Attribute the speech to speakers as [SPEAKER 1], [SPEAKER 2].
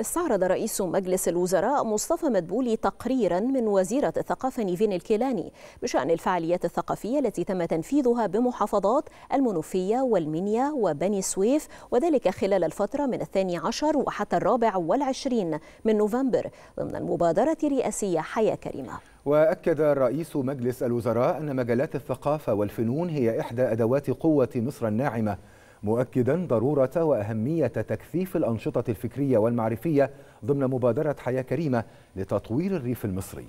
[SPEAKER 1] استعرض رئيس مجلس الوزراء مصطفى مدبولي تقريرا من وزيرة الثقافة نيفين الكيلاني بشأن الفعاليات الثقافية التي تم تنفيذها بمحافظات المنوفية والمنيا وبني سويف وذلك خلال الفترة من الثاني عشر وحتى الرابع والعشرين من نوفمبر ضمن المبادرة الرئاسية حياة كريمة
[SPEAKER 2] وأكد رئيس مجلس الوزراء أن مجالات الثقافة والفنون هي إحدى أدوات قوة مصر الناعمة مؤكدا ضرورة وأهمية تكثيف الأنشطة الفكرية والمعرفية ضمن مبادرة حياة كريمة لتطوير الريف المصري